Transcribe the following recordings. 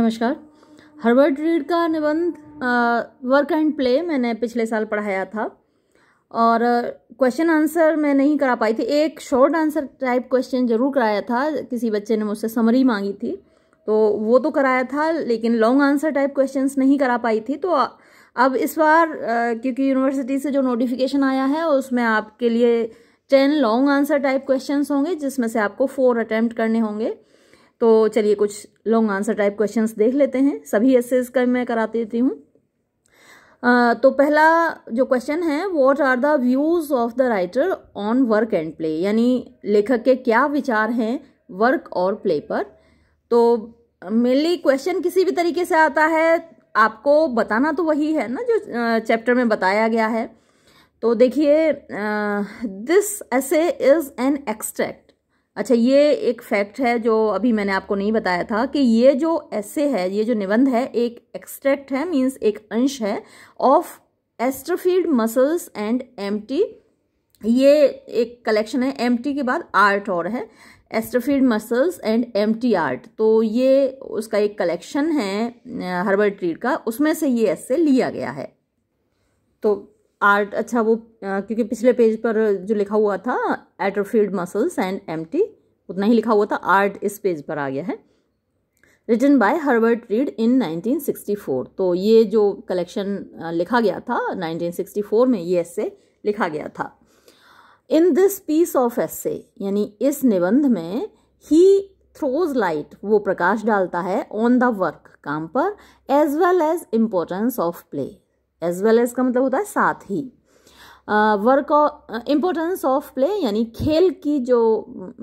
नमस्कार Herbert read का निबंध वर्क एंड प्ले मैंने पिछले साल पढ़ाया था और क्वेश्चन आंसर मैं नहीं करा पाई थी एक शॉर्ट आंसर टाइप क्वेश्चन जरूर कराया था किसी बच्चे ने मुझसे समरी मांगी थी तो वो तो कराया था लेकिन लॉन्ग आंसर टाइप क्वेश्चंस नहीं करा पाई थी तो अब इस बार क्योंकि यूनिवर्सिटी से जो नोटिफिकेशन आया है उसमें आपके लिए ten long answer type questions होंगे जिसमें से आपको फोर अटैम्प्ट करने होंगे तो चलिए कुछ लॉन्ग आंसर टाइप क्वेश्चन देख लेते हैं सभी एसेज का मैं करा देती हूँ तो पहला जो क्वेश्चन है what are the views of the writer on work and play यानी लेखक के क्या विचार हैं वर्क और प्ले पर तो मेनली क्वेश्चन किसी भी तरीके से आता है आपको बताना तो वही है ना जो चैप्टर में बताया गया है तो देखिए this essay is an extract अच्छा ये एक फैक्ट है जो अभी मैंने आपको नहीं बताया था कि ये जो ऐसे है ये जो निबंध है एक एक्सट्रैक्ट है मीन्स एक अंश है of astrofield muscles and empty ये एक कलेक्शन है एम्प्टी के बाद आर्ट और है astrofield muscles and empty art तो ये उसका एक कलेक्शन है हर्बल ट्रीट का उसमें से ये ऐसे लिया गया है तो आर्ट अच्छा वो क्योंकि पिछले पेज पर जो लिखा हुआ था एट्रोफील्ड मसल्स एंड एम उतना ही लिखा हुआ था आर्ट इस पेज पर आ गया है written by Herbert Read in 1964 तो ये जो कलेक्शन लिखा गया था 1964 में ये ऐसे लिखा गया था in this piece of essay यानी इस निबंध में ही थ्रोज लाइट वो प्रकाश डालता है ऑन द वर्क काम पर as well as importance of play as well as का मतलब होता है साथ ही वर्क इम्पोर्टेंस ऑफ प्ले यानी खेल की जो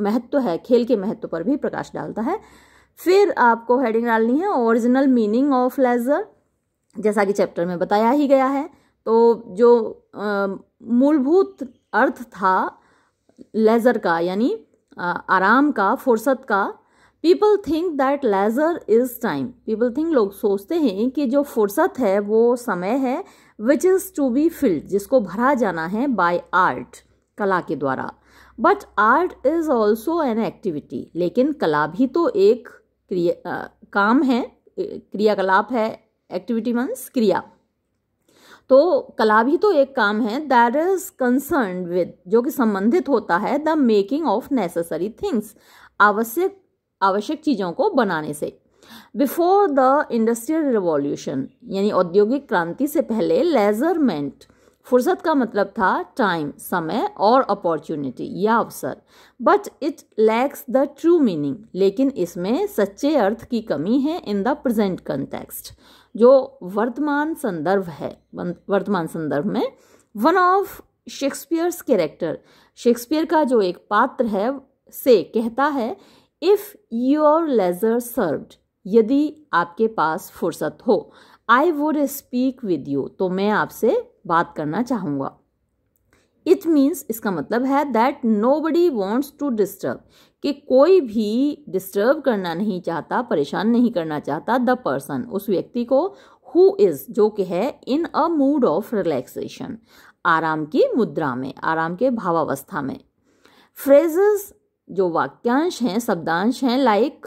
महत्व है खेल के महत्व पर भी प्रकाश डालता है फिर आपको हेडिंग डालनी है ओरिजिनल मीनिंग ऑफ लेजर जैसा कि चैप्टर में बताया ही गया है तो जो मूलभूत अर्थ था लेज़र का यानी आराम का फुर्सत का people think that leisure is time people think लोग सोचते हैं कि जो फुर्सत है वो समय है which is to be filled जिसको भरा जाना है बाय आर्ट कला के द्वारा but art is also an activity लेकिन कला भी तो एक क्रिया आ, काम है क्रियाकलाप है एक्टिविटी मंस क्रिया तो कला भी तो एक काम है दैट इज़ कंसर्न विद जो कि संबंधित होता है the making of necessary things आवश्यक आवश्यक चीज़ों को बनाने से बिफोर द इंडस्ट्रियल रिवॉल्यूशन यानी औद्योगिक क्रांति से पहले लेजरमेंट फुर्सत का मतलब था टाइम समय और अपॉर्चुनिटी या अवसर but it lacks the true meaning लेकिन इसमें सच्चे अर्थ की कमी है इन द प्रजेंट कंटेक्स्ट जो वर्तमान संदर्भ है वर्तमान संदर्भ में one of Shakespeare's character Shakespeare का जो एक पात्र है से कहता है इफ़ योर लेजर सर्व्ड यदि आपके पास फुर्सत हो I would speak with you तो मैं आपसे बात करना चाहूँगा इट मीन्स इसका मतलब है that nobody wants to disturb कि कोई भी डिस्टर्ब करना नहीं चाहता परेशान नहीं करना चाहता द पर्सन उस व्यक्ति को हु इज़ जो कि है in a mood of relaxation आराम की मुद्रा में आराम के भावावस्था में फ्रेजेस जो वाक्यांश हैं शब्दांश हैं लाइक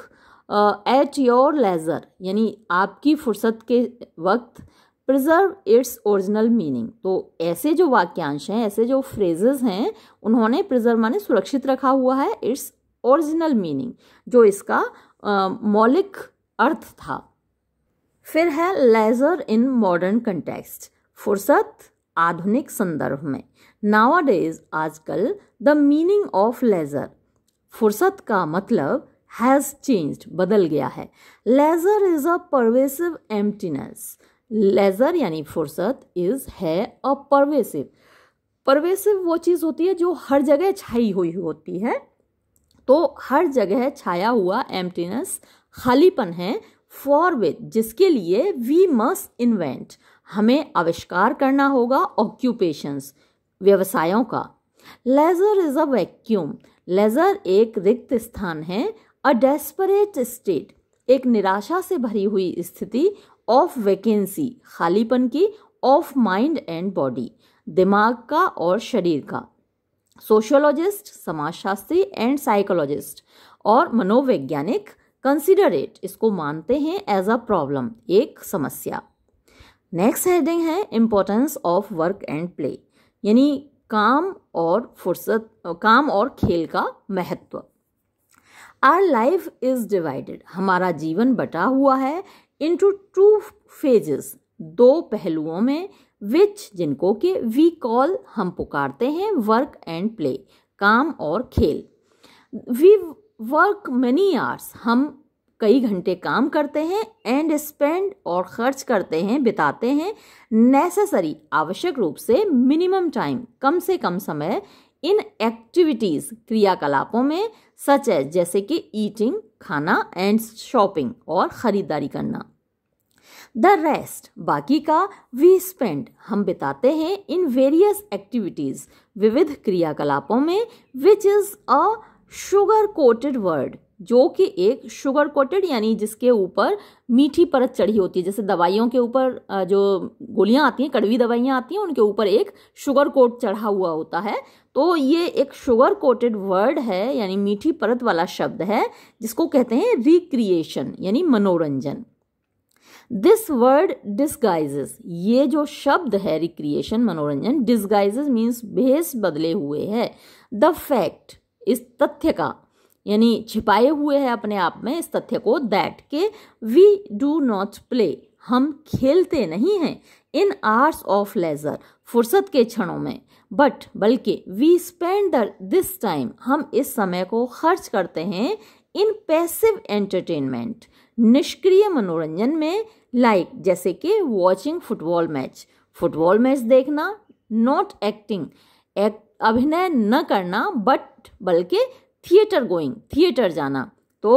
एट योर लेज़र यानी आपकी फुर्सत के वक्त प्रिजर्व इट्स ओरिजिनल मीनिंग तो ऐसे जो वाक्यांश हैं ऐसे जो फ्रेजेस हैं उन्होंने प्रिजर्व माने सुरक्षित रखा हुआ है इट्स ओरिजिनल मीनिंग जो इसका uh, मौलिक अर्थ था फिर है लेज़र इन मॉडर्न कंटेक्स्ट फुर्सत आधुनिक संदर्भ में नावा डेज आजकल द मीनिंग ऑफ लेज़र फुर्सत का मतलब हैज़ चेंज बदल गया है leisure is a pervasive emptiness leisure यानी फुर्सत इज़ है अ परवेसिव परवेसिव वो चीज़ होती है जो हर जगह छाई हुई होती है तो हर जगह छाया हुआ एम्प्टीनेस खालीपन है फॉर विद जिसके लिए वी मस्ट इन्वेंट हमें आविष्कार करना होगा ऑक्यूपेशंस व्यवसायों का leisure is a vacuum leisure एक रिक्त स्थान है अ डेस्परेट स्टेट एक निराशा से भरी हुई स्थिति ऑफ वैकेंसी खालीपन की ऑफ माइंड एंड बॉडी दिमाग का और शरीर का सोशोलॉजिस्ट समाजशास्त्री एंड साइकोलॉजिस्ट और मनोवैज्ञानिक कंसिडरेट इसको मानते हैं एज अ प्रॉब्लम एक समस्या नेक्स्ट हेडिंग है importance of work and play यानी काम और फुर्सत काम और खेल का महत्व आर लाइफ इज डिवाइडेड हमारा जीवन बटा हुआ है इंटू टू फेजेस दो पहलुओं में विच जिनको के वी कॉल हम पुकारते हैं वर्क एंड प्ले काम और खेल वी वर्क मैनी आर्स हम कई घंटे काम करते हैं एंड स्पेंड और खर्च करते हैं बिताते हैं नेसेसरी आवश्यक रूप से मिनिमम टाइम कम से कम समय इन एक्टिविटीज़ क्रियाकलापों में सच है जैसे कि ईटिंग खाना एंड शॉपिंग और ख़रीदारी करना द रेस्ट बाकी का वी स्पेंड हम बिताते हैं इन वेरियस एक्टिविटीज़ विविध क्रियाकलापों में which is a sugar coated word जो कि एक शुगर कोटेड यानी जिसके ऊपर मीठी परत चढ़ी होती है जैसे दवाइयों के ऊपर जो गोलियां आती हैं कड़वी दवाइयां आती हैं उनके ऊपर एक शुगर कोट चढ़ा हुआ होता है तो ये एक शुगर कोटेड वर्ड है यानी मीठी परत वाला शब्द है जिसको कहते हैं रिक्रिएशन यानी मनोरंजन दिस वर्ड डिस्गाइजेस ये जो शब्द है रिक्रिएशन मनोरंजन डिस्गाइजेस मीन्स भेस बदले हुए है द फैक्ट इस तथ्य का यानी छिपाए हुए है अपने आप में इस तथ्य को दैट के वी डू नॉट प्ले हम खेलते नहीं हैं इन आर्स ऑफ लेज़र फुर्सत के क्षणों में बट बल्कि वी स्पेंड दिस टाइम हम इस समय को खर्च करते हैं इन पैसिव एंटरटेनमेंट निष्क्रिय मनोरंजन में लाइक like, जैसे कि watching football match football match देखना नॉट एक्टिंग एक्ट अभिनय न करना बट बल्कि थिएटर गोइंग थिएटर जाना तो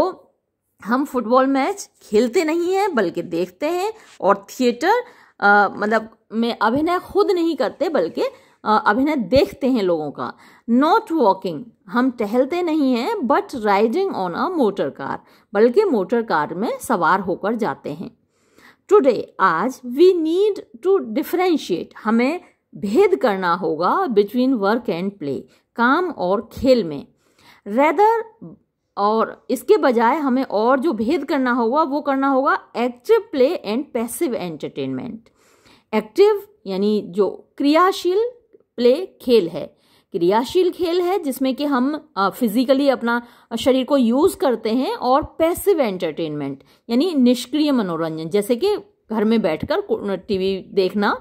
हम फुटबॉल मैच खेलते नहीं हैं बल्कि देखते हैं और थिएटर मतलब में अभिनय खुद नहीं करते बल्कि अभिनय देखते हैं लोगों का नॉट वॉकिंग हम टहलते नहीं हैं but riding on a motor car बल्कि मोटर कार में सवार होकर जाते हैं टुडे आज वी नीड टू डिफ्रेंशिएट हमें भेद करना होगा बिटवीन वर्क एंड प्ले काम और खेल में रेदर और इसके बजाय हमें और जो भेद करना होगा वो करना होगा active play and passive entertainment active यानी जो क्रियाशील प्ले खेल है क्रियाशील खेल है जिसमें कि हम फिजिकली अपना शरीर को यूज़ करते हैं और पैसिव एंटरटेनमेंट यानी निष्क्रिय मनोरंजन जैसे कि घर में बैठकर टीवी देखना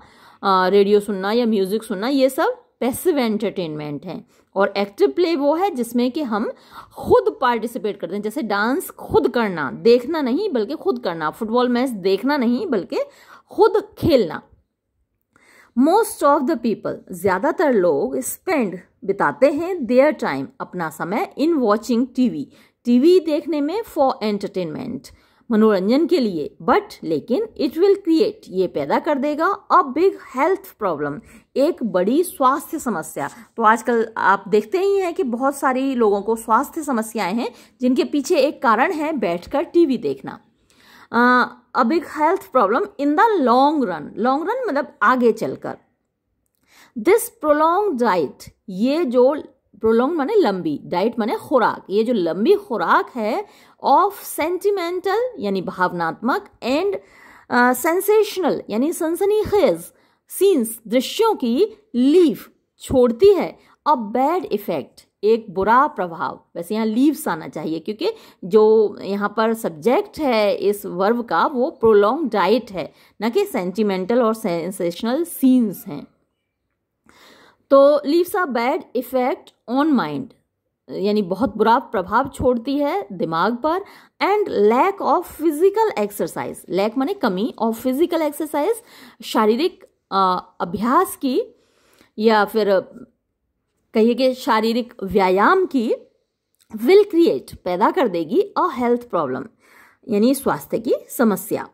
रेडियो सुनना या म्यूज़िक सुनना ये सब पैसिव एंटरटेनमेंट है और एक्टिव प्ले वो है जिसमें कि हम खुद पार्टिसिपेट करते हैं जैसे डांस खुद करना देखना नहीं बल्कि खुद करना फुटबॉल मैच देखना नहीं बल्कि खुद खेलना मोस्ट ऑफ द पीपल ज़्यादातर लोग स्पेंड बिताते हैं देयर टाइम अपना समय इन वॉचिंग टीवी टीवी देखने में फॉर एंटरटेनमेंट मनोरंजन के लिए बट लेकिन इट विल क्रिएट ये पैदा कर देगा अ बिग हेल्थ प्रॉब्लम एक बड़ी स्वास्थ्य समस्या तो आजकल आप देखते ही हैं कि बहुत सारी लोगों को स्वास्थ्य समस्याएं हैं जिनके पीछे एक कारण है बैठकर टीवी देखना a big health problem in the long run long run मतलब आगे चलकर दिस प्रोलॉन्ग डाइट ये जो प्रोलोंग माने लंबी डाइट माने खुराक ये जो लंबी खुराक है ऑफ सेंटिमेंटल यानी भावनात्मक एंड सेंसेशनल uh, यानी सनसनी खेज सीन्स दृश्यों की लीव छोड़ती है अ बैड इफेक्ट एक बुरा प्रभाव वैसे यहाँ लीव्स आना चाहिए क्योंकि जो यहाँ पर सब्जेक्ट है इस वर्व का वो प्रोलॉन्ग डाइट है न कि सेंटिमेंटल और सेंसेशनल सीन्स हैं तो leaves a bad effect on mind यानी बहुत बुरा प्रभाव छोड़ती है दिमाग पर and lack of physical exercise lack माने कमी ऑफ फिजिकल एक्सरसाइज शारीरिक अभ्यास की या फिर कहिए कि शारीरिक व्यायाम की विल क्रिएट पैदा कर देगी अ हेल्थ प्रॉब्लम यानी स्वास्थ्य की समस्या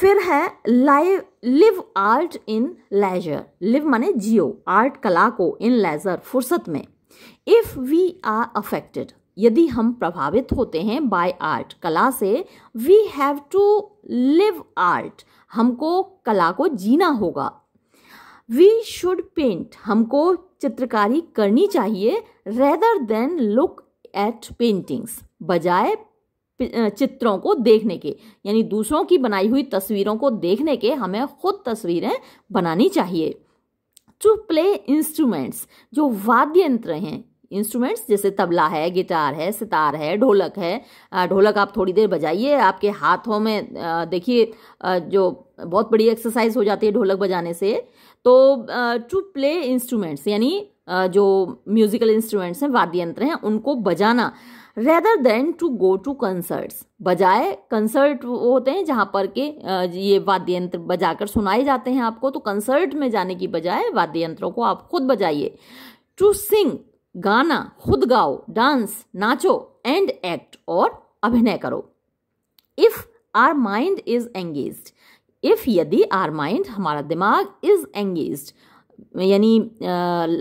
फिर है live live art in leisure live माने जियो आर्ट कला को इन लेजर फुर्सत में इफ़ वी आर अफेक्टेड यदि हम प्रभावित होते हैं बाय आर्ट कला से we have to live art हमको कला को जीना होगा वी शुड पेंट हमको चित्रकारी करनी चाहिए rather than look at paintings बजाय चित्रों को देखने के यानी दूसरों की बनाई हुई तस्वीरों को देखने के हमें खुद तस्वीरें बनानी चाहिए टू प्ले इंस्ट्रूमेंट्स जो वाद्य यंत्र हैं इंस्ट्रूमेंट्स जैसे तबला है गिटार है सितार है ढोलक है ढोलक आप थोड़ी देर बजाइए आपके हाथों में देखिए जो बहुत बड़ी एक्सरसाइज हो जाती है ढोलक बजाने से तो टू प्ले इंस्ट्रूमेंट्स यानी जो म्यूज़िकल इंस्ट्रूमेंट्स हैं वाद्य यंत्र हैं उनको बजाना rather than to go to concerts बजाय कंसर्ट वो होते हैं जहाँ पर के ये वाद्य यंत्र बजा कर सुनाए जाते हैं आपको तो कंसर्ट में जाने की बजाय वाद्य यंत्रों को आप खुद बजाइए टू सिंग गाना खुद गाओ डांस नाचो एंड एक्ट और अभिनय करो if our mind is engage if यदि आर माइंड हमारा दिमाग इज एंगेज यानी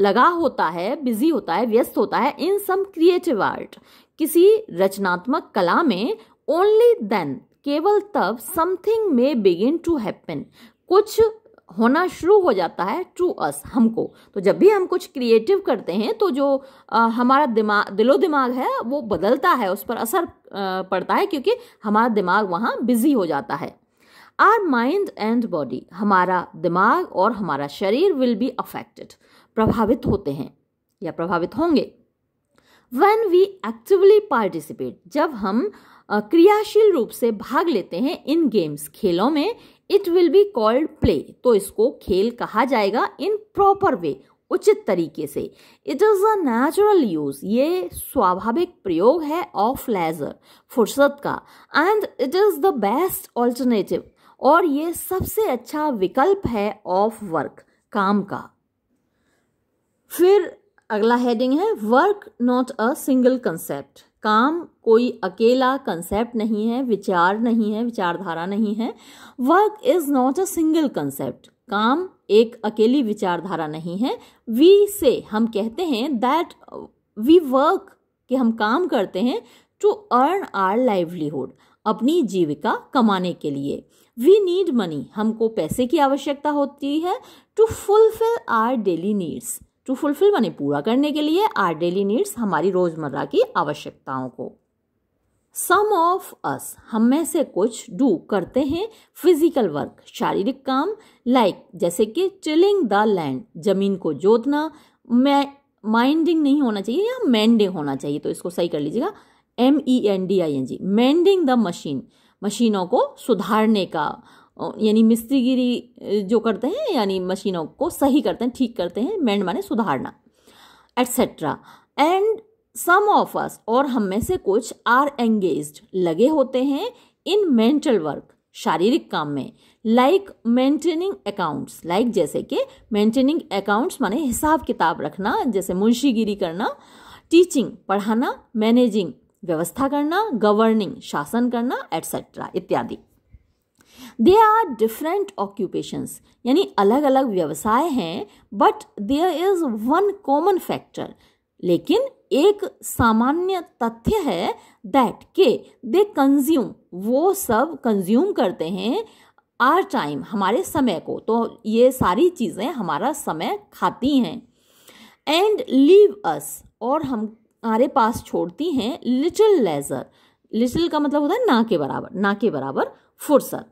लगा होता है बिजी होता है व्यस्त होता है इन सम क्रिएटिव आर्ट किसी रचनात्मक कला में ओनली देन केवल तब something may begin to happen कुछ होना शुरू हो जाता है टू अस हमको तो जब भी हम कुछ क्रिएटिव करते हैं तो जो आ, हमारा दिमाग दिलो दिमाग है वो बदलता है उस पर असर आ, पड़ता है क्योंकि हमारा दिमाग वहाँ बिजी हो जाता है आर माइंड एंड बॉडी हमारा दिमाग और हमारा शरीर विल बी अफेक्टेड प्रभावित होते हैं या प्रभावित होंगे वेन वी एक्टिवली पार्टिसिपेट जब हम क्रियाशील रूप से भाग लेते हैं इन गेम्स खेलों में it will be called play तो इसको खेल कहा जाएगा इन प्रॉपर वे उचित तरीके से it is a natural use ये स्वाभाविक प्रयोग है ऑफ लेजर फुर्सत का and it is the best alternative और ये सबसे अच्छा विकल्प है ऑफ वर्क काम का फिर अगला हेडिंग है work not a single concept काम कोई अकेला कंसेप्ट नहीं है विचार नहीं है विचारधारा नहीं है work is not a single concept काम एक अकेली विचारधारा नहीं है वी से हम कहते हैं दैट वी वर्क कि हम काम करते हैं टू अर्न आर लाइवलीहुड अपनी जीविका कमाने के लिए वी नीड मनी हमको पैसे की आवश्यकता होती है to fulfil our daily needs to fulfil मैंने पूरा करने के लिए आर डेली नीड्स हमारी रोजमर्रा की आवश्यकताओं को सम ऑफ अस हम में से कुछ डू करते हैं फिजिकल वर्क शारीरिक काम लाइक like, जैसे कि चिलिंग द लैंड जमीन को जोतना माइंडिंग नहीं होना चाहिए या मैंडिंग होना चाहिए तो इसको सही कर लीजिएगा M E N D I N G mending the machine मशीनों को सुधारने का यानी मिस्त्रीगिरी जो करते हैं यानी मशीनों को सही करते हैं ठीक करते हैं मैंड माने सुधारना etcetera and some of us और हम में से कुछ आर एंगेज लगे होते हैं इन मेंटल वर्क शारीरिक काम में लाइक मेंटेनिंग अकाउंट्स लाइक जैसे कि मेंटेनिंग अकाउंट्स माने हिसाब किताब रखना जैसे मुंशीगिरी करना टीचिंग पढ़ाना मैनेजिंग व्यवस्था करना गवर्निंग शासन करना एटसेट्रा इत्यादि दे आर डिफरेंट ऑक्यूपेशंस यानी अलग अलग व्यवसाय हैं but there is one common factor लेकिन एक सामान्य तथ्य है दैट के दे कंज्यूम वो सब कंज्यूम करते हैं आर टाइम हमारे समय को तो ये सारी चीज़ें हमारा समय खाती हैं एंड लीव अस और हम हमारे पास छोड़ती हैं लिटिल लेजर लिटिल का मतलब होता है ना के बराबर ना के बराबर फुर्सत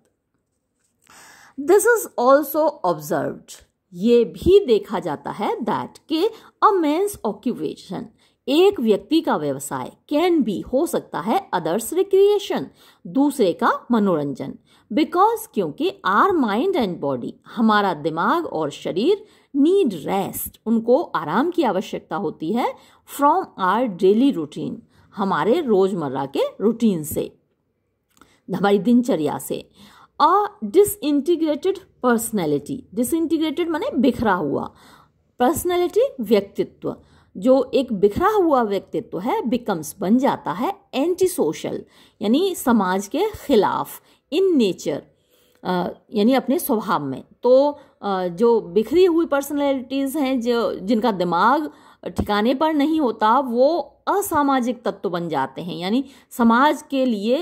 दिस इज ऑल्सो ऑब्जर्व ये भी देखा जाता है दैट के अ मेन्स ऑक्यूपेशन एक व्यक्ति का व्यवसाय कैन बी हो सकता है अदर्स रिक्रिएशन दूसरे का मनोरंजन बिकॉज क्योंकि आर माइंड एंड बॉडी हमारा दिमाग और शरीर नीड रेस्ट उनको आराम की आवश्यकता होती है फ्रॉम आर डेली रूटीन हमारे रोजमर्रा के रूटीन से हमारी दिनचर्या से अ डिसइंटीग्रेटेड पर्सनैलिटी डिसइंटीग्रेटेड माने बिखरा हुआ पर्सनैलिटी व्यक्तित्व जो एक बिखरा हुआ व्यक्तित्व है बिकम्स बन जाता है एंटी सोशल यानी समाज के खिलाफ इन नेचर यानी अपने स्वभाव में तो जो बिखरी हुई पर्सनैलिटीज़ हैं जो जिनका दिमाग ठिकाने पर नहीं होता वो असामाजिक तत्व बन जाते हैं यानी समाज के लिए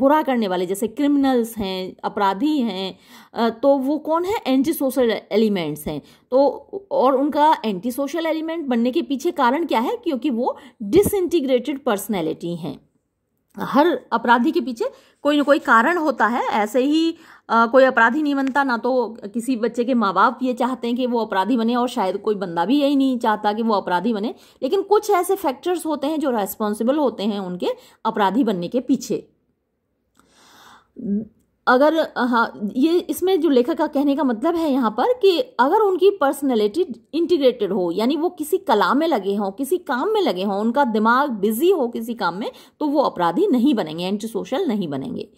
बुरा करने वाले जैसे क्रिमिनल्स हैं अपराधी हैं तो वो कौन है एंटी सोशल एलिमेंट्स हैं तो और उनका एंटी सोशल एलिमेंट बनने के पीछे कारण क्या है क्योंकि वो डिसइंटीग्रेटेड पर्सनैलिटी हैं हर अपराधी के पीछे कोई ना कोई कारण होता है ऐसे ही आ, कोई अपराधी नहीं बनता ना तो किसी बच्चे के माँ बाप ये चाहते हैं कि वो अपराधी बने और शायद कोई बंदा भी यही नहीं चाहता कि वो अपराधी बने लेकिन कुछ ऐसे फैक्टर्स होते हैं जो रेस्पॉन्सिबल होते हैं उनके अपराधी बनने के पीछे अगर हाँ ये इसमें जो लेखक का कहने का मतलब है यहाँ पर कि अगर उनकी पर्सनैलिटी इंटीग्रेटेड हो यानी वो किसी कला में लगे हों किसी काम में लगे हों उनका दिमाग बिजी हो किसी काम में तो वो अपराधी नहीं बनेंगे एंटी सोशल नहीं बनेंगे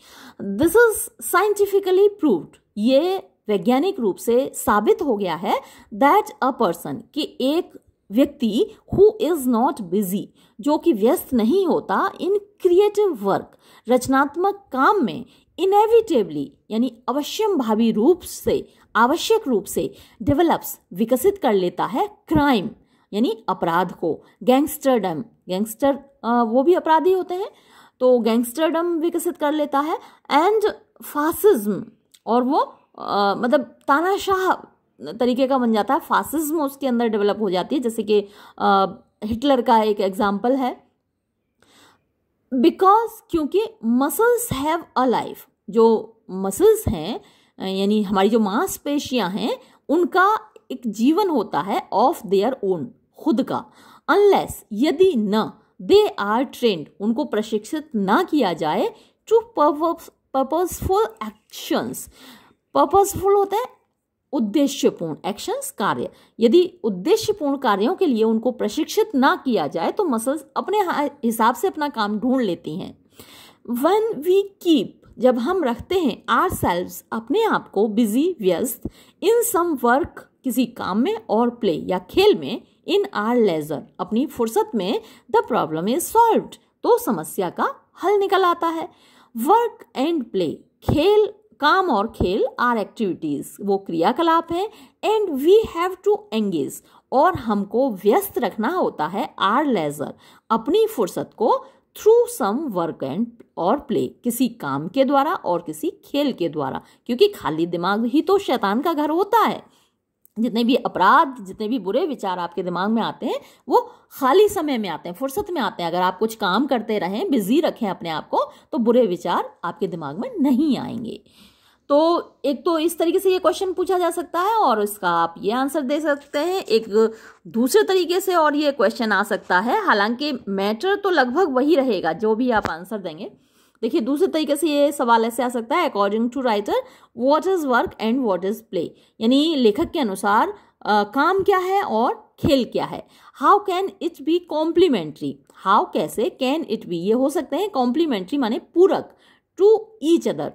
दिस इज साइंटिफिकली प्रूव्ड ये वैज्ञानिक रूप से साबित हो गया है दैट अ पर्सन कि एक व्यक्ति हु इज़ नॉट बिजी जो कि व्यस्त नहीं होता इन क्रिएटिव वर्क रचनात्मक काम में इनएविटेबली यानी अवश्यम भावी रूप से आवश्यक रूप से डेवलप्स विकसित कर लेता है क्राइम यानी अपराध को गैंगस्टरडम गैंगस्टर वो भी अपराधी होते हैं तो गैंगस्टरडम विकसित कर लेता है एंड फासिज्म और वो आ, मतलब तानाशाह तरीके का बन जाता है फासिज्म उसके अंदर डेवलप हो जाती है जैसे कि हिटलर का एक एग्जाम्पल है बिकॉज क्योंकि मसल्स हैव अ लाइफ जो मसल्स हैं यानी हमारी जो मांसपेशियां हैं उनका एक जीवन होता है ऑफ देयर ओन खुद का अनलेस यदि न दे आर ट्रेंड उनको प्रशिक्षित ना किया जाए टू पर्पजफुल एक्शंस पर्पजफुल होते हैं उद्देश्यपूर्ण एक्शंस कार्य यदि उद्देश्यपूर्ण कार्यों के लिए उनको प्रशिक्षित ना किया जाए तो मसल्स अपने हिसाब से अपना काम ढूंढ लेती हैं वन वी कीप जब हम रखते हैं आर सेल्व्स अपने आप को बिजी व्यस्त इन सम वर्क किसी काम में और प्ले या खेल में इन आर लेजर अपनी फुर्सत में द प्रॉब्लम इज सॉल्व्ड तो समस्या का हल निकल आता है वर्क एंड प्ले खेल काम और खेल आर एक्टिविटीज़ वो क्रियाकलाप हैं and we have to engage और हमको व्यस्त रखना होता है आर लेजर अपनी फुर्सत को थ्रू सम वर्क एंड और प्ले किसी काम के द्वारा और किसी खेल के द्वारा क्योंकि खाली दिमाग ही तो शैतान का घर होता है जितने भी अपराध जितने भी बुरे विचार आपके दिमाग में आते हैं वो खाली समय में आते हैं फुर्सत में आते हैं अगर आप कुछ काम करते रहें बिजी रखें अपने आप को तो बुरे विचार आपके दिमाग में नहीं आएंगे तो एक तो इस तरीके से ये क्वेश्चन पूछा जा सकता है और इसका आप ये आंसर दे सकते हैं एक दूसरे तरीके से और ये क्वेश्चन आ सकता है हालांकि मैटर तो लगभग वही रहेगा जो भी आप आंसर देंगे देखिए दूसरे तरीके से ये सवाल ऐसे आ सकता है according to writer what is work and what is play यानी लेखक के अनुसार आ, काम क्या है और खेल क्या है how can it be complementary how कैसे कैन इट बी ये हो सकते हैं कॉम्प्लीमेंट्री माने पूरक टू ईच अदर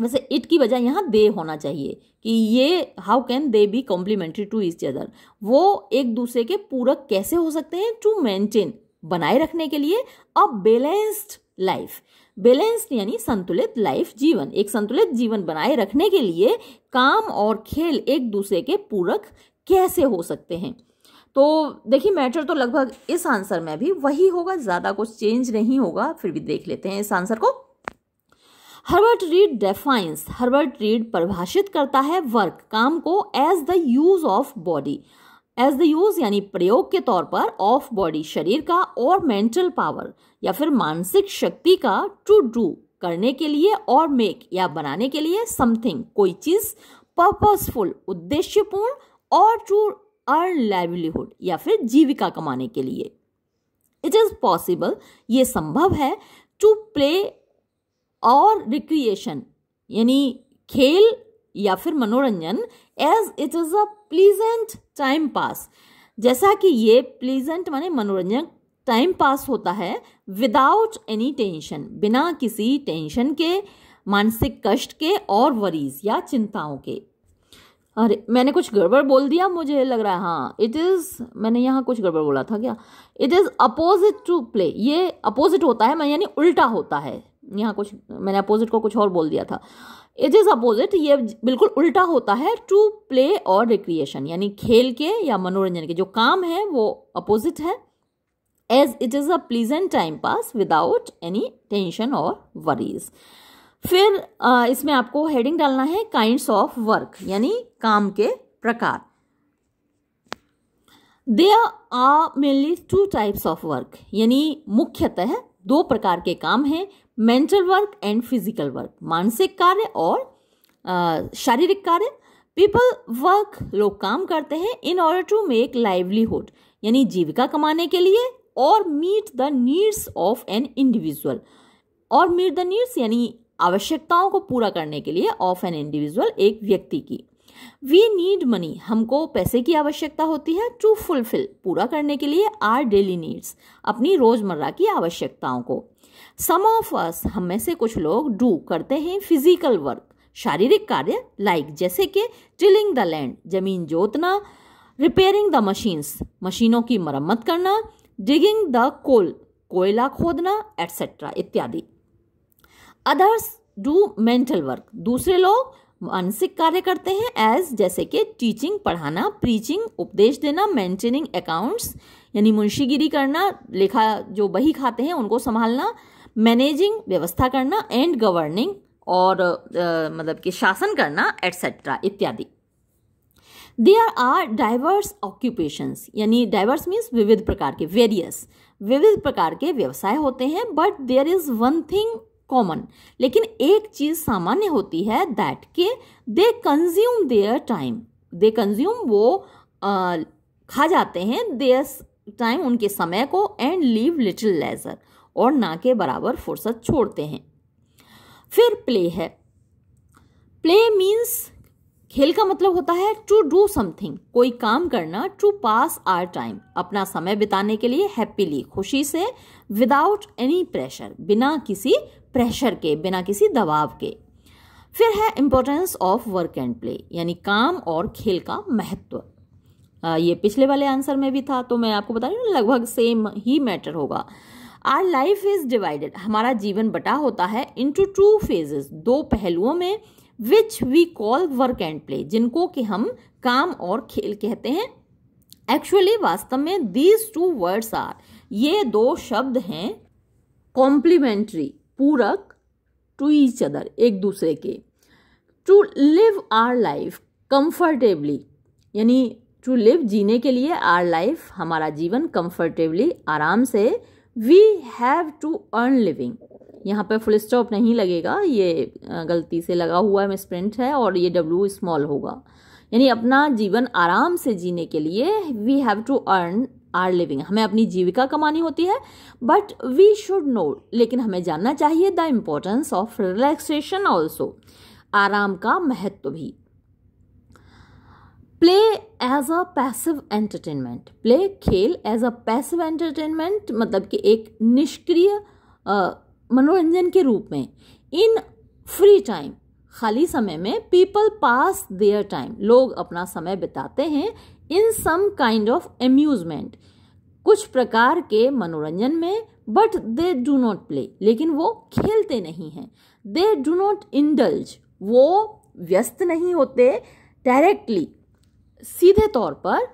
वैसे इट की बजाय यहाँ दे होना चाहिए कि ये how can they be complementary to each other वो एक दूसरे के पूरक कैसे हो सकते हैं टू मेंटेन बनाए रखने के लिए अ बैलेंस्ड लाइफ बैलेंस्ड यानी संतुलित लाइफ जीवन एक संतुलित जीवन बनाए रखने के लिए काम और खेल एक दूसरे के पूरक कैसे हो सकते हैं तो देखिए मैटर तो लगभग इस आंसर में भी वही होगा ज़्यादा कुछ चेंज नहीं होगा फिर भी देख लेते हैं इस आंसर को Herbert Read defines Herbert Read परिभाषित करता है वर्क काम को as the use of body as the use यानी प्रयोग के तौर पर ऑफ बॉडी शरीर का और मेंटल पावर या फिर मानसिक शक्ति का टू डू करने के लिए और मेक या बनाने के लिए समथिंग कोई चीज पर्पसफुल उद्देश्यपूर्ण और टू अर्न लाइवलीहुड या फिर जीविका कमाने के लिए इट इज पॉसिबल ये संभव है टू प्ले और रिक्रिएशन यानी खेल या फिर मनोरंजन as it is a pleasant time pass जैसा कि ये प्लीजेंट माने मनोरंजन टाइम पास होता है विदाउट एनी टेंशन बिना किसी टेंशन के मानसिक कष्ट के और वरीज या चिंताओं के अरे मैंने कुछ गड़बड़ बोल दिया मुझे लग रहा है हाँ इट इज़ मैंने यहाँ कुछ गड़बड़ बोला था क्या it is opposite to play ये अपोजिट होता है मैं यानी उल्टा होता है यहाँ कुछ मैंने अपोजिट को कुछ और बोल दिया था इट इज़ अपोजिट ये बिल्कुल उल्टा होता है टू प्ले और रिक्रिएशन यानी खेल के या मनोरंजन के जो काम है वो अपोजिट है as it is a pleasant time pass without any tension और वरीज फिर इसमें आपको हेडिंग डालना है काइंड्स ऑफ वर्क यानी काम के प्रकार there are mainly two types of work यानी मुख्यतः दो प्रकार के काम हैं mental work and physical work मानसिक कार्य और शारीरिक कार्य पीपल वर्क लोग काम करते हैं in order to make livelihood यानी जीविका कमाने के लिए और meet the needs of an individual और मीट द नीड्स यानी आवश्यकताओं को पूरा करने के लिए ऑफ एन इंडिविजुअल एक व्यक्ति की वी नीड मनी हमको पैसे की आवश्यकता होती है टू फुलफिल पूरा करने के लिए आर डेली नीड्स अपनी रोजमर्रा की आवश्यकताओं को सम ऑफ अस हम में से कुछ लोग डू करते हैं फिजिकल वर्क शारीरिक कार्य लाइक जैसे कि टिलिंग द लैंड जमीन जोतना रिपेयरिंग द मशीन्स मशीनों की मरम्मत करना डिगिंग द कोल कोयला खोदना एट्सेट्रा इत्यादि अदर्स डू मेंटल वर्क दूसरे लोग मानसिक कार्य करते हैं एज जैसे कि टीचिंग पढ़ाना प्रीचिंग उपदेश देना मेंटेनिंग अकाउंट्स यानी मुंशीगिरी करना लेखा जो बही खाते हैं उनको संभालना मैनेजिंग व्यवस्था करना एंड गवर्निंग और आ, मतलब कि शासन करना एट्सेट्रा इत्यादि देयर आर डाइवर्स ऑक्यूपेशंस यानी डाइवर्स मीन्स विविध प्रकार के वेरियस विविध प्रकार के व्यवसाय होते हैं but there is one thing common लेकिन एक चीज़ सामान्य होती है दैट के they consume their time they consume वो आ, खा जाते हैं देयर टाइम उनके समय को एंड लीव लिटिल लेजर और ना के बराबर फुर्सत छोड़ते हैं फिर प्ले है प्ले मीन्स खेल का मतलब होता है टू डू समथिंग कोई काम करना टू पास आर टाइम अपना समय बिताने के लिए हैप्पीली खुशी से विदाउट एनी प्रेशर बिना किसी प्रेशर के बिना किसी दबाव के फिर है importance of work and play यानी काम और खेल का महत्व ये पिछले वाले आंसर में भी था तो मैं आपको बता रही हूँ लगभग सेम ही मैटर होगा आर लाइफ इज डिवाइडेड हमारा जीवन बटा होता है इंटू टू फेजेस दो पहलुओं में which we call work and play जिनको कि हम काम और खेल कहते हैं एक्चुअली वास्तव में दीज टू वर्ड्स आर ये दो शब्द हैं कॉम्प्लीमेंट्री पूरक टू ईच अदर एक दूसरे के to live our life comfortably यानी टू लिव जीने के लिए आर लाइफ हमारा जीवन कंफर्टेबली आराम से we have to earn living यहाँ पे फुल स्टॉप नहीं लगेगा ये गलती से लगा हुआ है मिसप्रिंट है और ये डब्ल्यू स्मॉल होगा यानी अपना जीवन आराम से जीने के लिए we have to earn our living हमें अपनी जीविका कमानी होती है बट वी शुड नो लेकिन हमें जानना चाहिए the importance of relaxation also आराम का महत्व भी play as a passive entertainment play खेल एज अ पैसिव एंटरटेनमेंट मतलब कि एक निष्क्रिय मनोरंजन के रूप में इन फ्री टाइम खाली समय में पीपल पास देयर टाइम लोग अपना समय बिताते हैं in some kind of amusement कुछ प्रकार के मनोरंजन में but they do not play लेकिन वो खेलते नहीं हैं दे डू नॉट इंडल्ज वो व्यस्त नहीं होते डायरेक्टली सीधे तौर पर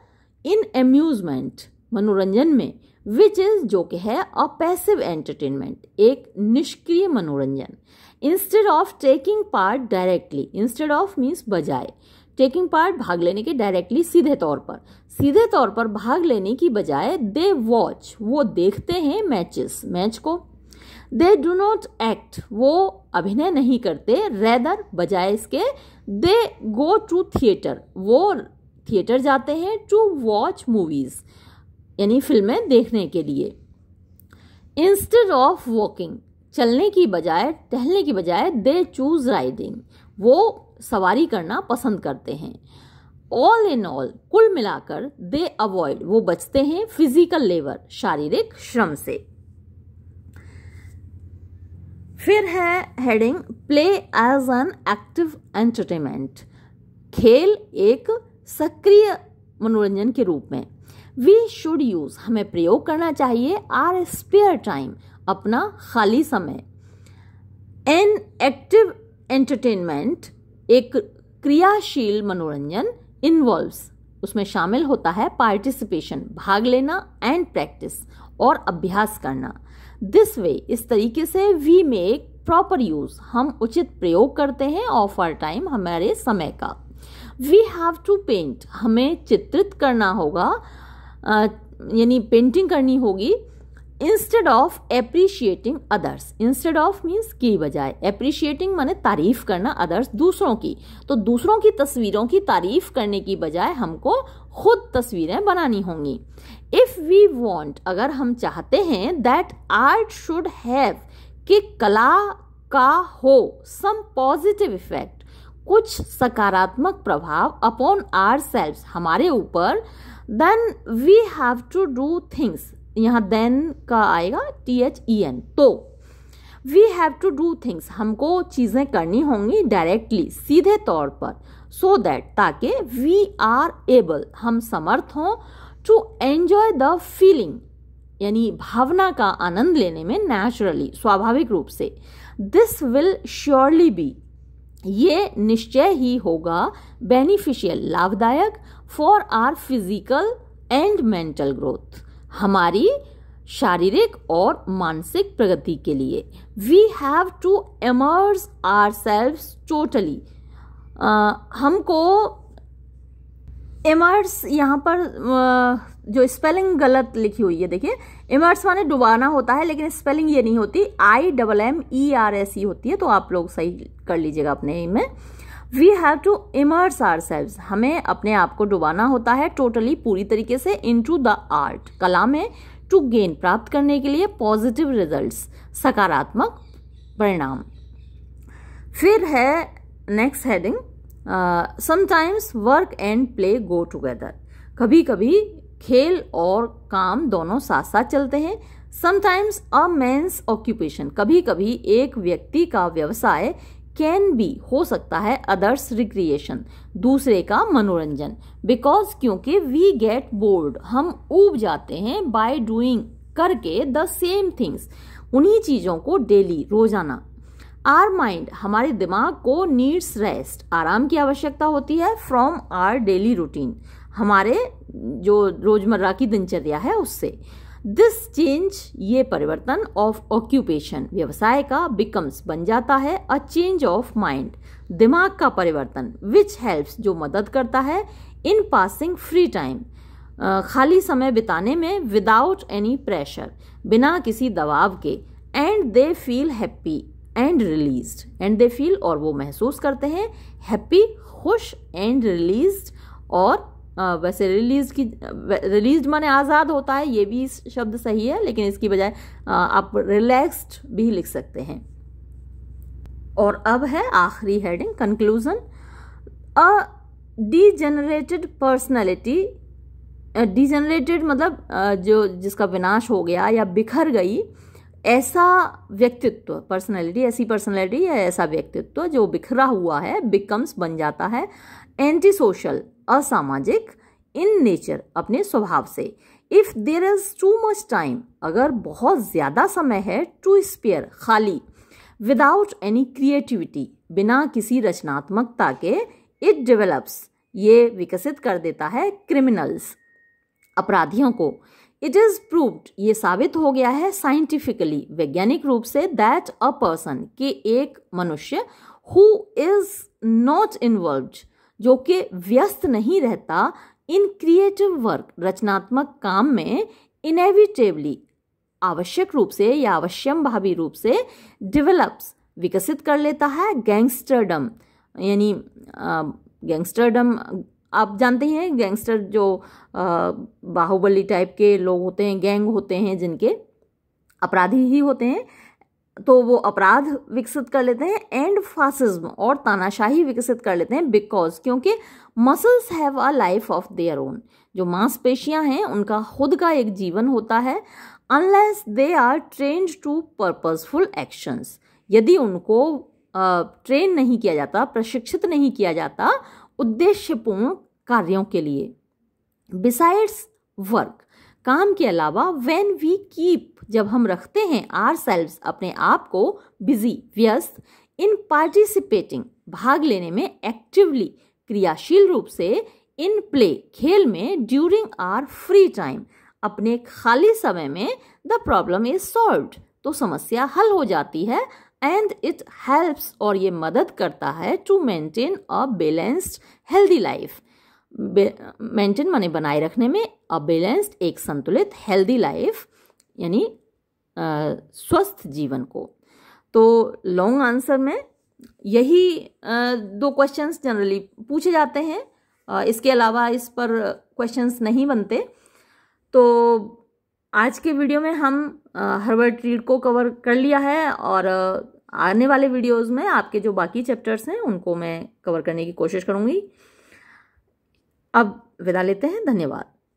इन एम्यूजमेंट मनोरंजन में विच इज़ जो कि है अ पैसिव एंटरटेनमेंट एक निष्क्रिय मनोरंजन instead of taking part directly instead of means बजाय टेकिंग पार्ट भाग लेने के डायरेक्टली सीधे तौर पर सीधे तौर पर भाग लेने की बजाय दे वॉच वो देखते हैं मैचेस मैच को दे डू नॉट एक्ट वो अभिनय नहीं करते रेदर बजाय इसके दे गो टू थिएटर वो थिएटर जाते हैं टू वॉच मूवीज यानी फिल्में देखने के लिए इंस्टेड ऑफ वॉकिंग चलने की बजाय टहलने की बजाय दे चूज राइडिंग वो सवारी करना पसंद करते हैं ऑल इन ऑल कुल मिलाकर दे अवॉइड वो बचते हैं फिजिकल लेबर शारीरिक श्रम से फिर है heading play as an active entertainment खेल एक सक्रिय मनोरंजन के रूप में वी शुड यूज हमें प्रयोग करना चाहिए आर स्पेयर टाइम अपना खाली समय एन एक्टिव एंटरटेनमेंट एक क्रियाशील मनोरंजन इन्वॉल्व्स उसमें शामिल होता है पार्टिसिपेशन भाग लेना एंड प्रैक्टिस और अभ्यास करना दिस वे इस तरीके से वी मेक प्रॉपर यूज हम उचित प्रयोग करते हैं ऑफ आर टाइम हमारे समय का वी हैव टू पेंट हमें चित्रित करना होगा यानी पेंटिंग करनी होगी instead of appreciating others instead of means की बजाय एप्रिशिएटिंग माने तारीफ करना अदर्स दूसरों की तो दूसरों की तस्वीरों की तारीफ करने की बजाय हमको खुद तस्वीरें बनानी होंगी इफ़ वी वॉन्ट अगर हम चाहते हैं दैट आर्ट शुड हैव कि कला का हो सम पॉजिटिव इफेक्ट कुछ सकारात्मक प्रभाव अपॉन आर सेल्व हमारे ऊपर then we have to do things यहाँ देन का आएगा टी एच ई एन तो we have to do things हमको चीज़ें करनी होंगी डायरेक्टली सीधे तौर पर सो so दैट ताकि वी आर एबल हम समर्थ हों टू एन्जॉय द फीलिंग यानी भावना का आनंद लेने में नेचुरली स्वाभाविक रूप से दिस विल श्योरली बी ये निश्चय ही होगा बेनिफिशियल लाभदायक for our physical and mental growth हमारी शारीरिक और मानसिक प्रगति के लिए we have to immerse ourselves totally हमको इमर्स यहाँ पर जो स्पेलिंग गलत लिखी हुई है देखिए इमर्स माने डुबाना होता है लेकिन स्पेलिंग ये नहीं होती I double M E R S E होती है तो आप लोग सही कर लीजिएगा अपने में we have to immerse ourselves हमें अपने आप को डुबाना होता है टोटली पूरी तरीके से इन टू द आर्ट कला में टू गेन प्राप्त करने के लिए पॉजिटिव रिजल्ट सकारात्मक परिणाम फिर है next heading sometimes work and play go together कभी कभी खेल और काम दोनों साथ साथ चलते हैं समटाइम्स अ मैंस ऑक्यूपेशन कभी कभी एक व्यक्ति का व्यवसाय कैन बी हो सकता है अदर्स रिक्रिएशन दूसरे का मनोरंजन बिकॉज क्योंकि वी गेट बोर्ड हम ऊब जाते हैं बाय डूइंग करके द सेम थिंग्स उन्हीं चीज़ों को डेली रोजाना आर माइंड हमारे दिमाग को नीड्स रेस्ट आराम की आवश्यकता होती है फ्रॉम आर डेली रूटीन हमारे जो रोजमर्रा की दिनचर्या है उससे दिस चेंज ये परिवर्तन ऑफ ऑक्यूपेशन व्यवसाय का बिकम्स बन जाता है अ चेंज ऑफ माइंड दिमाग का परिवर्तन विच हेल्प्स जो मदद करता है इन पासिंग फ्री टाइम खाली समय बिताने में विदाउट एनी प्रेशर बिना किसी दबाव के and they feel happy and release and they feel और वो महसूस करते हैं हैप्पी खुश एंड रिलीज और हाँ, वैसे रिलीज की रिलीज माने आज़ाद होता है ये भी शब्द सही है लेकिन इसकी बजाय आप रिलैक्स्ड भी लिख सकते हैं और अब है आखिरी heading conclusion a degenerated personality degenerated मतलब जो जिसका विनाश हो गया या बिखर गई ऐसा व्यक्तित्व पर्सनैलिटी ऐसी पर्सनैलिटी या ऐसा व्यक्तित्व जो बिखरा हुआ है बिकम्स बन जाता है एंटी सोशल असामाजिक इन नेचर अपने स्वभाव से if there is too much time अगर बहुत ज़्यादा समय है टू स्पेयर खाली विदाउट एनी क्रिएटिविटी बिना किसी रचनात्मकता के इट डेवलप्स ये विकसित कर देता है क्रिमिनल्स अपराधियों को इट इज़ प्रूव्ड ये साबित हो गया है साइंटिफिकली वैज्ञानिक रूप से दैट अ पर्सन के एक मनुष्य हु इज़ नॉट इन्वॉल्व्ड जो कि व्यस्त नहीं रहता इन क्रिएटिव वर्क रचनात्मक काम में इनएविटेबली आवश्यक रूप से या अवश्यम भावी रूप से डिवेलप्स विकसित कर लेता है गैंगस्टरडम यानी गैंगस्टरडम आप जानते हैं गैंगस्टर जो बाहुबली टाइप के लोग होते हैं गैंग होते हैं जिनके अपराधी ही होते हैं तो वो अपराध विकसित कर लेते हैं एंड फासिज्म और तानाशाही विकसित कर लेते हैं बिकॉज क्योंकि muscles have a life of their own जो मांसपेशियां हैं उनका खुद का एक जीवन होता है unless they are train to purposeful actions यदि उनको ट्रेन uh, नहीं किया जाता प्रशिक्षित नहीं किया जाता उद्देश्यपूर्ण कार्यों के लिए बिसाइड्स वर्क काम के अलावा वेन वी कीप जब हम रखते हैं आर सेल्व अपने आप को बिजी व्यस्त इन पार्टिसिपेटिंग भाग लेने में एक्टिवली क्रियाशील रूप से इन प्ले खेल में ड्यूरिंग आर फ्री टाइम अपने खाली समय में द प्रॉब्लम इज सॉल्व तो समस्या हल हो जाती है एंड इट हेल्प्स और ये मदद करता है to maintain a balanced healthy life maintain माने बनाए रखने में अ बैलेंस्ड एक संतुलित हेल्दी लाइफ यानी स्वस्थ जीवन को तो लॉन्ग आंसर में यही आ, दो क्वेश्चंस जनरली पूछे जाते हैं आ, इसके अलावा इस पर क्वेश्चंस नहीं बनते तो आज के वीडियो में हम हर्बर्ट रीड को कवर कर लिया है और आने वाले वीडियोस में आपके जो बाकी चैप्टर्स हैं उनको मैं कवर करने की कोशिश करूँगी अब विदा लेते हैं धन्यवाद